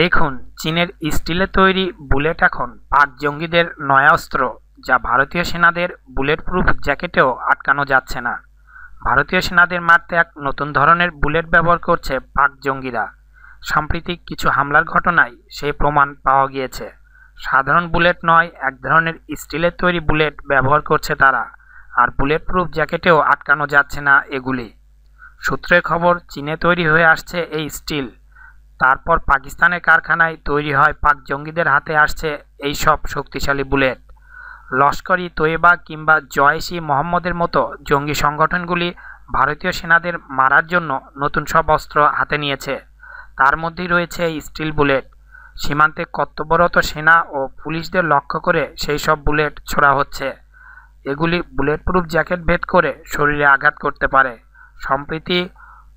দেখুন চীনের স্টিলে তৈরি বুলেট এখন পাক জঙ্গিদের নয়া অস্ত্র যা ভারতীয় সেনাদের বুলেট প্রুফ জ্যাকেটেও আটকানো যাচ্ছে না ভারতীয় সেনাদের মারতে এক নতুন ধরনের বুলেট ব্যবহার করছে পাক জঙ্গিরা সাম্প্রতিক কিছু হামলার ঘটনায় সেই প্রমাণ পাওয়া গিয়েছে সাধারণ বুলেট নয় এক ধরনের স্টিলের তৈরি বুলেট ব্যবহার করছে তারা আর বুলেট প্রুফ জ্যাকেটেও আটকানো যাচ্ছে না এগুলি সূত্রের খবর চীনে তৈরি হয়ে আসছে এই স্টিল তারপর পাকিস্তানের কারখানায় তৈরি হয় পাক জঙ্গিদের হাতে আসছে এই সব শক্তিশালী বুলেট ই তৈবা কিংবা ই মোহাম্মদের মতো জঙ্গি সংগঠনগুলি ভারতীয় সেনাদের মারার জন্য নতুন সব অস্ত্র হাতে নিয়েছে তার মধ্যেই রয়েছে স্টিল বুলেট সীমান্তে কর্তব্যরত সেনা ও পুলিশদের লক্ষ্য করে সেই সব বুলেট ছোড়া হচ্ছে এগুলি বুলেট প্রুফ জ্যাকেট ভেদ করে শরীরে আঘাত করতে পারে সম্প্রতি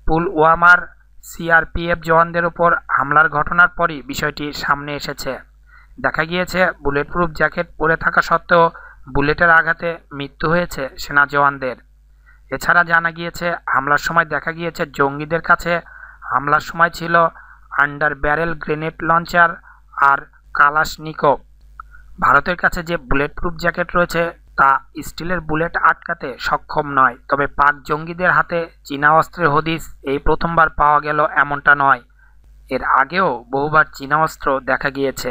পুলওয়ামার সিআরপিএফ জওয়ানদের উপর হামলার ঘটনার পরই বিষয়টি সামনে এসেছে দেখা গিয়েছে বুলেট প্রুফ জ্যাকেট পরে থাকা সত্ত্বেও বুলেটের আঘাতে মৃত্যু হয়েছে সেনা জওয়ানদের এছাড়া জানা গিয়েছে হামলার সময় দেখা গিয়েছে জঙ্গিদের কাছে হামলার সময় ছিল আন্ডার ব্যারেল গ্রেনেড লঞ্চার আর কালাশনিকো ভারতের কাছে যে বুলেট প্রুফ জ্যাকেট রয়েছে তা স্টিলের বুলেট আটকাতে সক্ষম নয় তবে পাক জঙ্গিদের হাতে চীনা অস্ত্রের হদিস এই প্রথমবার পাওয়া গেল এমনটা নয় এর আগেও বহুবার চীনা অস্ত্র দেখা গিয়েছে